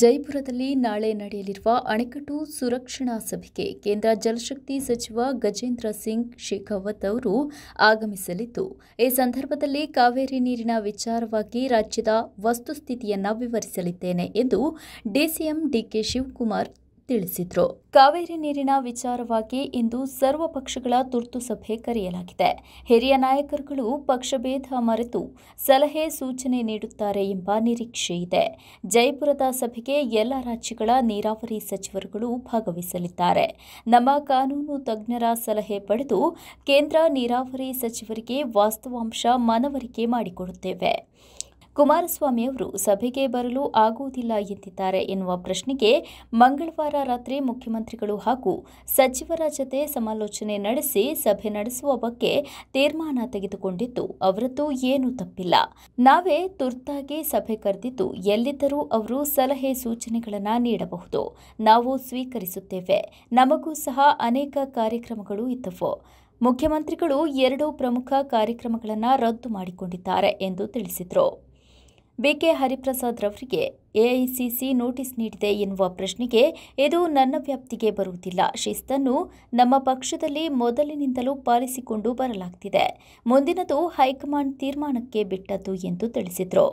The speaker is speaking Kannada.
ಜೈಪುರದಲ್ಲಿ ನಾಳೆ ನಡೆಯಲಿರುವ ಅಣೆಕಟ್ಟು ಸುರಕ್ಷಣಾ ಸಭೆಗೆ ಕೇಂದ್ರ ಜಲಶಕ್ತಿ ಸಚಿವ ಗಜೇಂದ್ರ ಸಿಂಗ್ ಶೇಖಾವತ್ ಅವರು ಆಗಮಿಸಲಿದ್ದು ಈ ಸಂದರ್ಭದಲ್ಲಿ ಕಾವೇರಿ ನೀರಿನ ವಿಚಾರವಾಗಿ ರಾಜ್ಯದ ವಸ್ತುಸ್ಥಿತಿಯನ್ನು ವಿವರಿಸಲಿದ್ದೇನೆ ಎಂದು ಡಿಸಿಎಂ ಡಿಕೆ ಶಿವಕುಮಾರ್ ತಿಳಿಸಿದ್ರು ಕಾವೇರಿ ನೀರಿನ ವಿಚಾರವಾಗಿ ಇಂದು ಸರ್ವ ಪಕ್ಷಗಳ ತುರ್ತು ಸಭೆ ಕರೆಯಲಾಗಿದೆ ಹಿರಿಯ ನಾಯಕರುಗಳು ಪಕ್ಷಭೇದ ಮರೆತು ಸಲಹೆ ಸೂಚನೆ ನೀಡುತ್ತಾರೆ ಎಂಬ ನಿರೀಕ್ಷೆ ಇದೆ ಜೈಪುರದ ಸಭೆಗೆ ಎಲ್ಲ ರಾಜ್ಯಗಳ ನೀರಾವರಿ ಸಚಿವರುಗಳು ಭಾಗವಹಿಸಲಿದ್ದಾರೆ ನಮ್ಮ ಕಾನೂನು ತಜ್ಞರ ಸಲಹೆ ಪಡೆದು ಕೇಂದ್ರ ನೀರಾವರಿ ಸಚಿವರಿಗೆ ವಾಸ್ತವಾಂಶ ಮನವರಿಕೆ ಮಾಡಿಕೊಡುತ್ತೇವೆ ಕುಮಾರಸ್ವಾಮಿ ಅವರು ಸಭೆಗೆ ಬರಲು ಆಗುವುದಿಲ್ಲ ಎಂದಿದ್ದಾರೆ ಎನ್ನುವ ಪ್ರಶ್ನೆಗೆ ಮಂಗಳವಾರ ರಾತ್ರಿ ಮುಖ್ಯಮಂತ್ರಿಗಳು ಹಾಗೂ ಸಚಿವರ ಜತೆ ಸಮಾಲೋಚನೆ ನಡೆಸಿ ಸಭೆ ನಡೆಸುವ ಬಗ್ಗೆ ತೀರ್ಮಾನ ತೆಗೆದುಕೊಂಡಿದ್ದು ಅವರದ್ದು ಏನೂ ತಪ್ಪಿಲ್ಲ ನಾವೇ ತುರ್ತಾಗಿ ಸಭೆ ಕರೆದಿದ್ದು ಎಲ್ಲಿದ್ದರೂ ಅವರು ಸಲಹೆ ಸೂಚನೆಗಳನ್ನು ನೀಡಬಹುದು ನಾವು ಸ್ವೀಕರಿಸುತ್ತೇವೆ ನಮಗೂ ಸಹ ಅನೇಕ ಕಾರ್ಯಕ್ರಮಗಳು ಇದ್ದವು ಮುಖ್ಯಮಂತ್ರಿಗಳು ಎರಡು ಪ್ರಮುಖ ಕಾರ್ಯಕ್ರಮಗಳನ್ನು ರದ್ದು ಮಾಡಿಕೊಂಡಿದ್ದಾರೆ ಎಂದು ತಿಳಿಸಿದರು ಬಿಕೆ ಹರಿಪ್ರಸಾದ್ ರವರಿಗೆ ಎಐಸಿಸಿ ನೋಟಿಸ್ ನೀಡಿದೆ ಎನ್ನುವ ಪ್ರಶ್ನೆಗೆ ಇದು ನನ್ನ ವ್ಯಾಪ್ತಿಗೆ ಬರುವುದಿಲ್ಲ ಶಿಸ್ತನ್ನು ನಮ್ಮ ಪಕ್ಷದಲ್ಲಿ ಮೊದಲಿನಿಂದಲೂ ಪಾಲಿಸಿಕೊಂಡು ಬರಲಾಗ್ತಿದೆ ಮುಂದಿನದು ಹೈಕಮಾಂಡ್ ತೀರ್ಮಾನಕ್ಕೆ ಬಿಟ್ಟದ್ದು ಎಂದು ತಿಳಿಸಿದರು